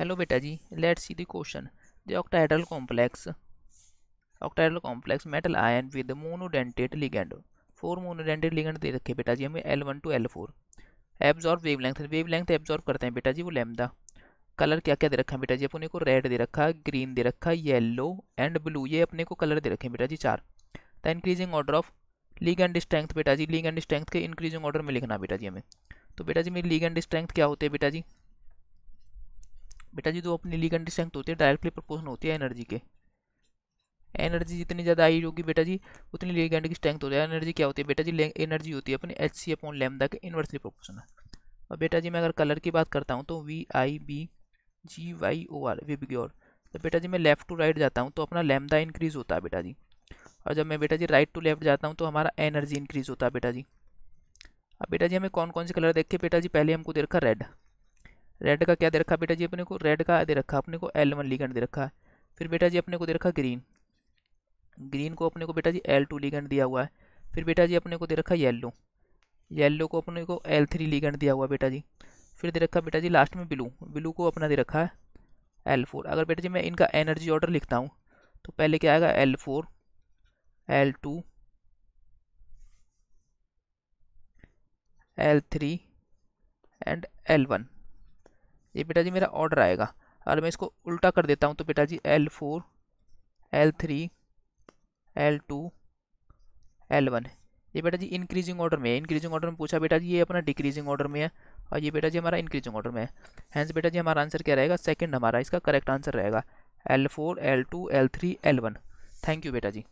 hello बेटा जी let's see the question the octahedral complex octahedral complex metal ion with monodentate ligand four monodentate ligand दे रखे बेटा जी हमें L one to L four absorb wavelength wavelength absorb करते हैं बेटा जी वो लैमदा कलर क्या क्या दे रखा है बेटा जी अपने को रेड दे रखा है ग्रीन दे रखा है येलो एंड ब्लू ये अपने को कलर दे रखे हैं बेटा जी चार the increasing order of ligand strength बेटा जी लीग एंड स्ट्रेंथ के इंक्रीजिंग ऑर्डर में लिखना बेटा जी हमें तो बेटा जी मेरी लीग एंड स्ट्रेंथ क्या होते हैं बेटा जी बेटा जी जो अपने लीगेंड स्ट्रेंथ होती है डायरेक्टली प्रोपोर्शन होती है एनर्जी के एनर्जी जितनी ज़्यादा आई होगी बेटा जी उतनी लीगेंड की स्ट्रेंथ होती है एनर्जी क्या होती है बेटा जी एनर्जी होती है अपनी एच सी अपॉन लेमदा के इन्वर्सली प्रोपोर्शनल और बेटा जी मैं अगर कलर की बात करता हूँ तो V I B G Y O R ग्योर तो बेटा जी मैं लेफ़्ट टू राइट जाता हूँ तो अपना लेमदा इंक्रीज़ होता है बेटा जी और जब मैं बेटा जी राइट टू लेफ्ट जाता हूँ तो हमारा एनर्जी इंक्रीज़ होता है बेटा जी अब बेटा जी हमें कौन कौन से कलर देखे बेटा जी पहले हमको देखा रेड रेड का क्या दे रखा बेटा जी अपने को रेड का दे रखा अपने को एल वन लीगेंट दे रखा है फिर बेटा जी अपने को दे रखा ग्रीन ग्रीन को अपने को बेटा जी एल टू लीगेंट दिया हुआ है फिर बेटा जी अपने को दे रखा येल्लो येल्लो को अपने को एल थ्री लीगेंट दिया हुआ बेटा जी फिर दे रखा बेटा जी लास्ट में ब्लू ब्लू को अपना दे रखा है एल फोर अगर बेटा जी मैं इनका एनर्जी ऑर्डर लिखता हूँ तो पहले क्या आएगा L four L two L three and L one ये बेटा जी मेरा ऑर्डर आएगा अगर मैं इसको उल्टा कर देता हूँ तो जी L four L three L two L one ये बेटा जी इंक्रीजिंग ऑर्डर में है इंक्रीजिंग ऑर्डर में पूछा बेटा जी ये अपना डिक्रीजिंग ऑर्डर में है और ये बेटा जी हमारा इंक्रीजिंग ऑर्डर में है हैंस बेटा जी हमारा आंसर क्या रहेगा सेकेंड हमारा इसका करेक्ट आंसर रहेगा L four L two L three L one thank you बेटा जी